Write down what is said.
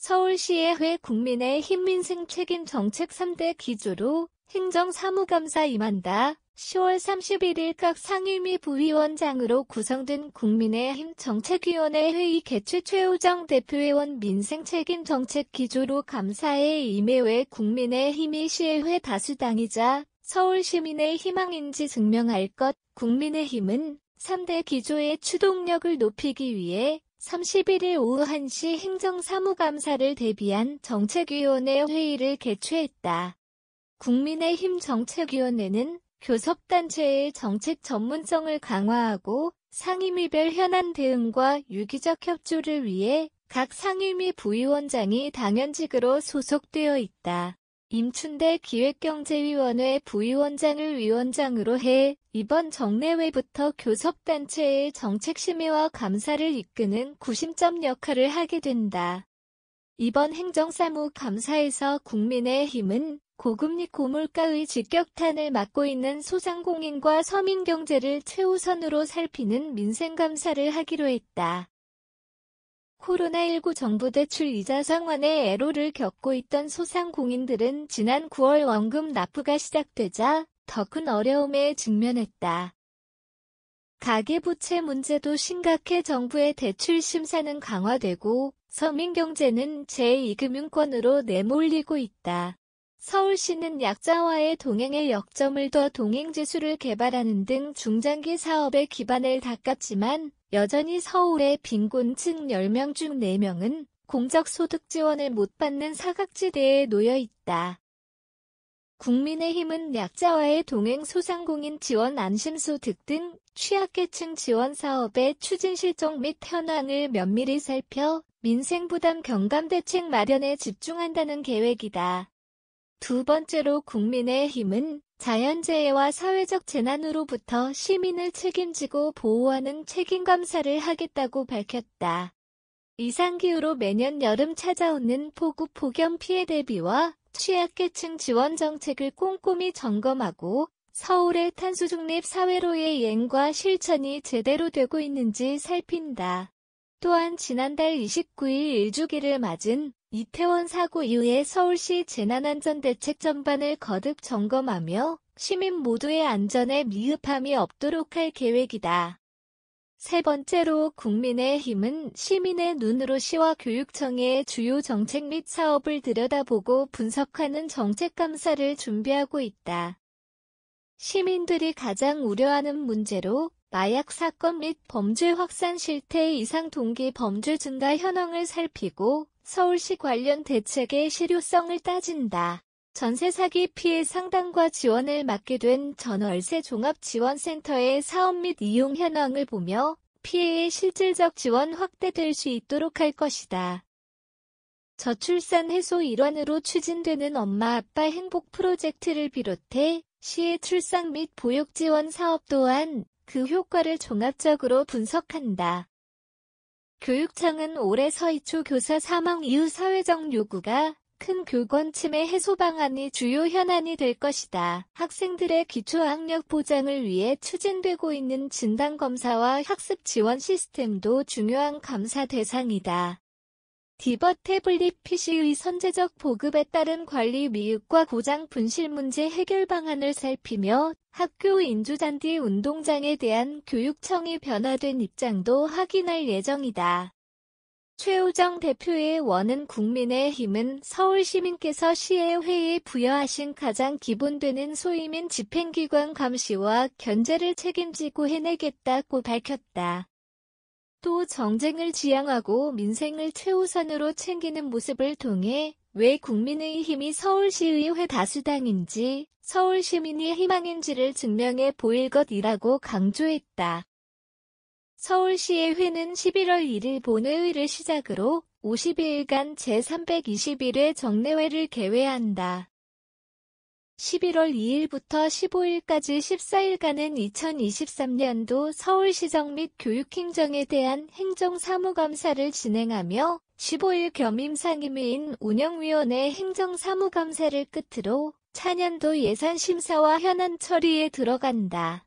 서울시의 회 국민의힘 민생 책임 정책 3대 기조로 행정사무감사 임한다. 10월 31일 각 상임위 부위원장으로 구성된 국민의힘 정책위원회 회의 개최 최우정 대표회원 민생책임정책기조로 감사에 임해외 국민의힘이 시의회 다수당이자 서울시민의 희망인지 증명할 것 국민의힘은 3대 기조의 추동력을 높이기 위해 31일 오후 1시 행정사무감사를 대비한 정책위원회 회의를 개최했다. 국민의힘 정책위원회는 교섭단체의 정책 전문성을 강화하고 상임위별 현안 대응과 유기적 협조를 위해 각 상임위 부위원장이 당연직으로 소속되어 있다. 임춘대 기획경제위원회 부위원장을 위원장으로 해 이번 정례회부터 교섭단체의 정책심의와 감사를 이끄는 구심점 역할을 하게 된다. 이번 행정사무 감사에서 국민의힘은 고금리 고물가의 직격탄을 맞고 있는 소상공인과 서민경제를 최우선으로 살피는 민생감사를 하기로 했다. 코로나19 정부 대출 이자 상환에 애로를 겪고 있던 소상공인들은 지난 9월 원금 납부가 시작되자 더 큰 어려움에 직면했다. 가계부채 문제도 심각해 정부의 대출 심사는 강화되고 서민경제는 제2금융권으로 내몰리고 있다. 서울시는 약자와의 동행에 역점을 둬 동행지수를 개발하는 등 중장기 사업의 기반을 닦았지만 여전히 서울의 빈곤층 10명 중 4명은 공적소득 지원을 못 받는 사각지대에 놓여 있다. 국민의힘은 약자와의 동행 소상공인 지원 안심소득 등 취약계층 지원 사업의 추진 실적 및 현황을 면밀히 살펴 민생부담 경감 대책 마련에 집중한다는 계획이다. 두 번째로 국민의힘은 자연재해와 사회적 재난으로부터 시민을 책임지고 보호하는 책임감사를 하겠다고 밝혔다. 이상기후로 매년 여름 찾아오는 폭우 폭염 피해 대비와 취약계층 지원 정책을 꼼꼼히 점검하고 서울의 탄소중립 사회로의 이행과 실천이 제대로 되고 있는지 살핀다. 또한 지난달 29일 1주기를 맞은 이태원 사고 이후에 서울시 재난안전대책 전반을 거듭 점검하며 시민 모두의 안전에 미흡함이 없도록 할 계획이다. 세 번째로 국민의힘은 시민의 눈으로 시와 교육청의 주요 정책 및 사업을 들여다보고 분석하는 정책감사를 준비하고 있다. 시민들이 가장 우려하는 문제로 마약 사건 및 범죄 확산 실태 이상 동기 범죄 증가 현황을 살피고 서울시 관련 대책의 실효성을 따진다. 전세 사기 피해 상담과 지원을 맡게 된 전월세 종합지원센터의 사업 및 이용 현황을 보며 피해의 실질적 지원 확대될 수 있도록 할 것이다. 저출산 해소 일환으로 추진되는 엄마 아빠 행복 프로젝트를 비롯해 시의 출산 및 보육 지원 사업 또한 그 효과를 종합적으로 분석한다. 교육청은 올해 서희초 교사 사망 이후 사회적 요구가 큰 교권 침해 해소 방안이 주요 현안이 될 것이다. 학생들의 기초학력 보장을 위해 추진되고 있는 진단검사와 학습 지원 시스템도 중요한 감사 대상이다. 디버 태블릿 PC의 선제적 보급에 따른 관리 미흡과 고장 분실 문제 해결 방안을 살피며 학교 인조잔디 운동장에 대한 교육청이 변화된 입장도 확인할 예정이다. 최우정 대표의 원은 국민의힘은 서울시민께서 시의 회의에 부여하신 가장 기본되는 소임인 집행기관 감시와 견제를 책임지고 해내겠다고 밝혔다. 또 정쟁을 지향하고 민생을 최우선으로 챙기는 모습을 통해 왜 국민의힘이 서울시의회 다수당인지 서울시민이 희망인지를 증명해 보일 것이라고 강조했다. 서울시의회는 11월 1일 본회의를 시작으로 52일간 제321회 정례회를 개회한다. 11월 2일부터 15일까지 14일간은 2023년도 서울시정 및 교육행정에 대한 행정사무감사를 진행하며 15일 겸임상임위인 운영위원회 행정사무감사를 끝으로 차년도 예산심사와 현안 처리에 들어간다.